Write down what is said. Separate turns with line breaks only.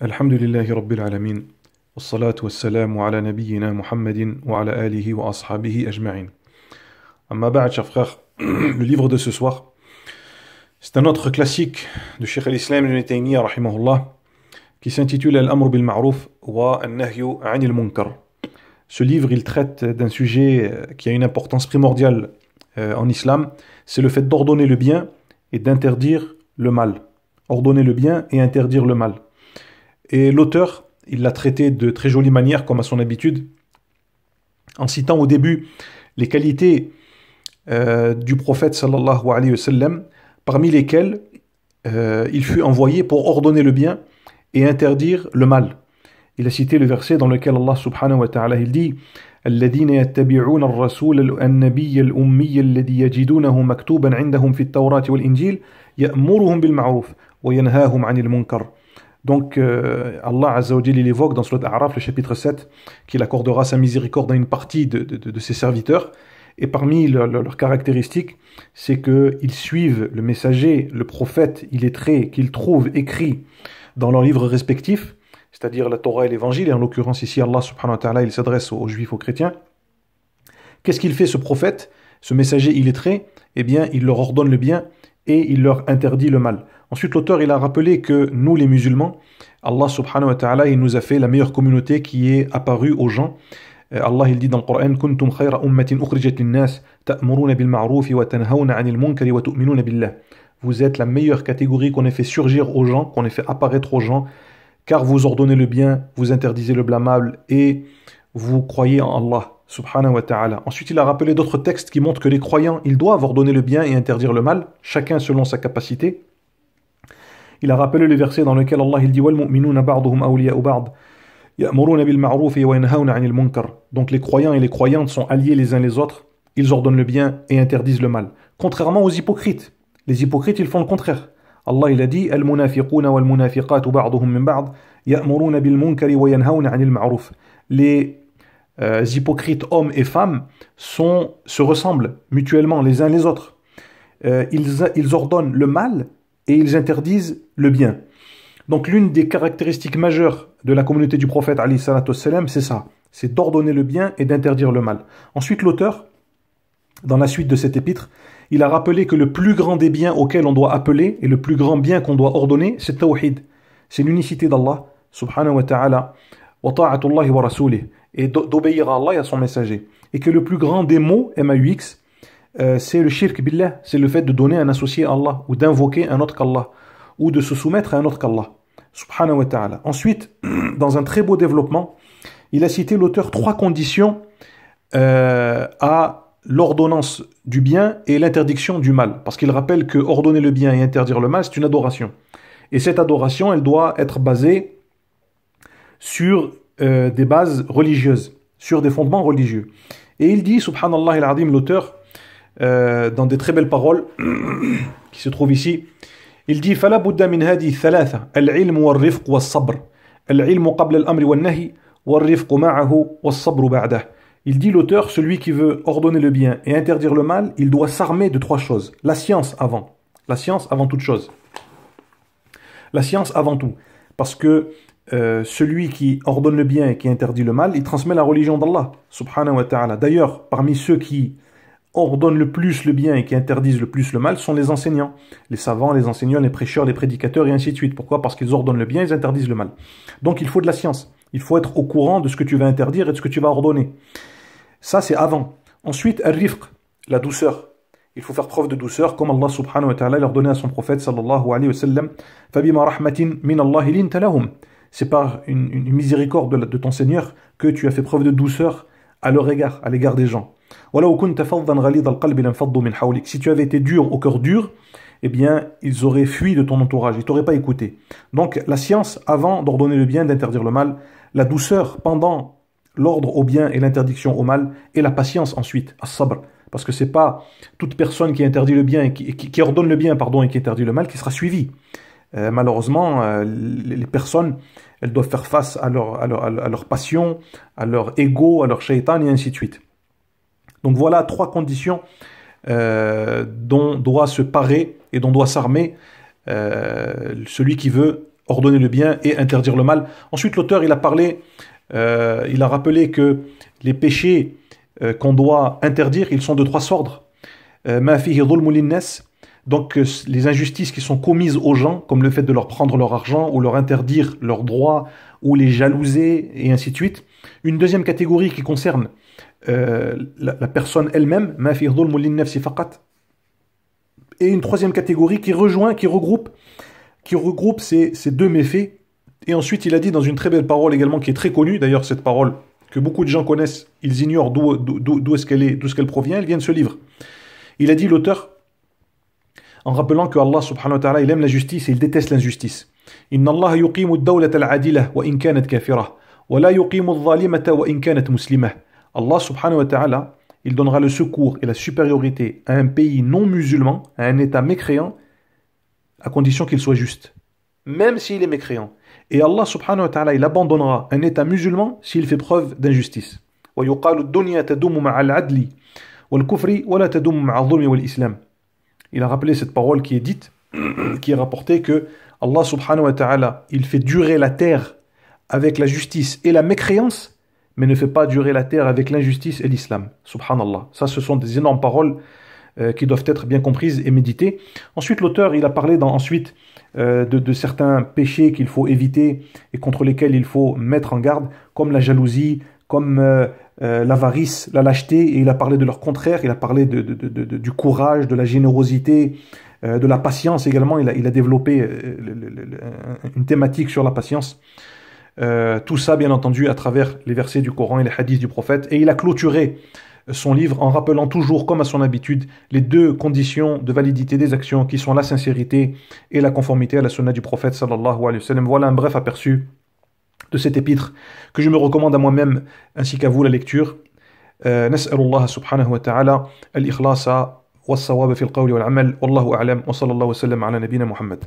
Alhamdulillah Rabbil Alamin wa salatu wa selamu ala nabiyyina muhammadin, wa ala alihi wa ashabihi ajma'in. »« Amma ba'd, chers frères, le livre de ce soir, c'est un autre classique de Sheikh al-Islam qui s'intitule Al-Amr bil Ma'ruf wa al nahyu anil Munkar. Ce livre, il traite d'un sujet euh, qui a une importance primordiale euh, en islam, c'est le fait d'ordonner le bien et d'interdire le mal. Ordonner le bien et interdire le mal. Et l'auteur, il l'a traité de très jolie manière, comme à son habitude, en citant au début les qualités euh, du prophète sallallahu alayhi wa sallam, parmi lesquelles euh, il fut envoyé pour ordonner le bien et interdire le mal. Il a cité le verset dans lequel Allah subhanahu wa ta'ala il dit الذين يتبعون الرسول النبي الأمي الذي يجدونه مكتوبا عندهم في التوراة والإنجيل يأمرهم بالمعروف وينهاهم عن المنكر donc euh, Allah Azzawajal, il évoque dans Surat Araf, le chapitre 7, qu'il accordera sa miséricorde à une partie de, ses serviteurs. Et parmi leurs caractéristiques, c'est qu'ils suivent le messager, le prophète illettré qu'ils trouvent écrit dans leurs livres respectifs, c'est-à-dire la Torah et l'Évangile, et en l'occurrence ici Allah subhanahu wa ta'ala, il s'adresse aux juifs, aux chrétiens. Qu'est-ce qu'il fait ce prophète, ce messager illettré Eh bien, il leur ordonne le bien et il leur interdit le mal. Ensuite, l'auteur il a rappelé que nous, les musulmans, Allah subhanahu wa ta'ala, il nous a fait la meilleure communauté qui est apparue aux gens. Euh, Allah il dit dans le Coran Vous êtes la meilleure catégorie qu'on ait fait surgir aux gens, qu'on ait fait apparaître aux gens, car vous ordonnez le bien, vous interdisez le blâmable et vous croyez en Allah subhanahu wa ta'ala. Ensuite, il a rappelé d'autres textes qui montrent que les croyants, ils doivent ordonner le bien et interdire le mal, chacun selon sa capacité. Il a rappelé le verset dans lequel Allah il dit Donc les croyants et les croyantes sont alliés les uns les autres, ils ordonnent le bien et interdisent le mal. Contrairement aux hypocrites, les hypocrites ils font le contraire. Allah il a dit Les les euh, hypocrites hommes et femmes se ressemblent mutuellement les uns les autres. Euh, ils, ordonnent le mal et ils interdisent le bien. Donc l'une des caractéristiques majeures de la communauté du prophète Ali c'est ça, c'est d'ordonner le bien et d'interdire le mal. Ensuite l'auteur, dans la suite de cet épître, il a rappelé que le plus grand des biens auxquels on doit appeler et le plus grand bien qu'on doit ordonner, c'est tawhid, c'est l'unicité d'Allah subhanahu wa ta'ala wa ta'atullahi wa et d'obéir à Allah et à son messager. Et que le plus grand des mots, m x euh, c'est le shirk billah, c'est le fait de donner un associé à Allah, ou d'invoquer un autre qu'Allah, ou de se soumettre à un autre qu'Allah. Subhanahu wa ta'ala. Ensuite, dans un très beau développement, il a cité l'auteur trois conditions euh, à l'ordonnance du bien et l'interdiction du mal. Parce qu'il rappelle que ordonner le bien et interdire le mal, c'est une adoration. Et cette adoration, elle doit être basée sur euh, des bases religieuses, sur des fondements religieux. Et il dit, subhanallah il l'auteur, euh, dans des très belles paroles qui se trouvent ici, il dit sabr Il dit l'auteur, celui qui veut ordonner le bien et interdire le mal, il doit s'armer de trois choses. La science avant. La science avant toute chose. La science avant tout. Parce que euh, celui qui ordonne le bien et qui interdit le mal, il transmet la religion d'Allah, subhanahu wa ta'ala. D'ailleurs, parmi ceux qui ordonnent le plus le bien et qui interdisent le plus le mal sont les enseignants, les savants, les enseignants, les prêcheurs, les prédicateurs et ainsi de suite. Pourquoi Parce qu'ils ordonnent le bien, ils interdisent le mal. Donc il faut de la science. Il faut être au courant de ce que tu vas interdire et de ce que tu vas ordonner. Ça, c'est avant. Ensuite, al-rifq, la douceur. Il faut faire preuve de douceur, comme Allah subhanahu wa ta'ala l'a ordonné à son prophète sallallahu alayhi wa sallam c'est par une, miséricorde de, ton Seigneur que tu as fait preuve de douceur à leur égard, à l'égard des gens. Si tu avais été dur au cœur dur, eh bien, ils auraient fui de ton entourage, ils t'auraient pas écouté. Donc, la science, avant d'ordonner le bien, d'interdire le mal, la douceur pendant l'ordre au bien et l'interdiction au mal, et la patience ensuite, à sabr. Parce que c'est pas toute personne qui interdit le bien qui, ordonne le bien, pardon, et qui interdit le mal qui sera suivie. Euh, malheureusement, euh, les personnes, elles doivent faire face à leur, à à leur passion, à leur ego, à leur shaitan, et ainsi de suite. Donc voilà trois conditions euh, dont doit se parer et dont doit s'armer celui qui veut ordonner le bien et interdire le mal. Ensuite, l'auteur, il a parlé, il a rappelé que les péchés qu'on doit interdire, ils sont de trois ordres. Donc euh, les injustices qui sont commises aux gens, comme le fait de leur prendre leur argent ou leur interdire leurs droits ou les jalouser et ainsi de suite. Une deuxième catégorie qui concerne euh, la, personne elle-même, et une troisième catégorie qui rejoint, qui regroupe, qui regroupe ces, ces deux méfaits. Et ensuite, il a dit dans une très belle parole également qui est très connue, d'ailleurs cette parole que beaucoup de gens connaissent, ils ignorent d'où est-ce qu'elle est, d'où est-ce qu'elle provient, elle vient de ce livre. Il a dit l'auteur en rappelant que Allah subhanahu wa ta'ala il aime la justice et il déteste l'injustice. Inna Allah yuqimu ad-dawlata al-'adila wa in kanat kafira wa la yuqimu adh-dhalimata wa in kanat muslima. Allah subhanahu wa ta'ala il donnera le secours et la supériorité à un pays non musulman, à un État mécréant, à condition qu'il soit juste, même s'il est mécréant. Et Allah subhanahu wa ta'ala, il abandonnera un État musulman s'il fait preuve d'injustice. Wa tadumu ويقال wal-kufri, wa la tadumu ma'a adh-dhulmi wal-islam » il a rappelé cette parole qui est dite, qui est rapportée que Allah subhanahu wa ta'ala, il fait durer la terre avec la justice et la mécréance, mais ne fait pas durer la terre avec l'injustice et l'islam. Subhanallah. Ça, ce sont des énormes paroles euh, qui doivent être bien comprises et méditées. Ensuite, l'auteur, il a parlé ensuite euh, de, certains péchés qu'il faut éviter et contre lesquels il faut mettre en garde, comme la jalousie, comme euh, euh, l'avarice, la lâcheté, et il a parlé de leur contraire, il a parlé du courage, de la générosité, euh, de la patience également, il a, développé une thématique sur la patience. tout ça, bien entendu, à travers les versets du Coran et les hadiths du prophète, et il a clôturé son livre en rappelant toujours, comme à son habitude, les deux conditions de validité des actions qui sont la sincérité et la conformité à la sunna du prophète alayhi wa Voilà un bref aperçu de cet épître que je me recommande à moi-même ainsi qu'à vous la lecture. نسأل الله سبحانه وتعالى الإخلاص والصواب في القول والعمل والله wa الله sallam على محمد